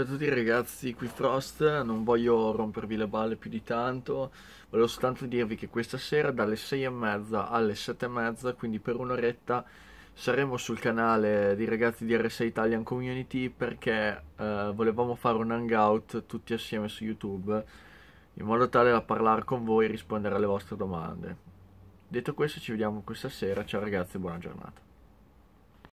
Ciao a tutti ragazzi, qui Frost, non voglio rompervi le balle più di tanto, volevo soltanto dirvi che questa sera dalle 6 e mezza alle 7 e mezza, quindi per un'oretta, saremo sul canale di ragazzi di RSA Italian Community perché eh, volevamo fare un hangout tutti assieme su YouTube in modo tale da parlare con voi e rispondere alle vostre domande. Detto questo ci vediamo questa sera, ciao ragazzi e buona giornata.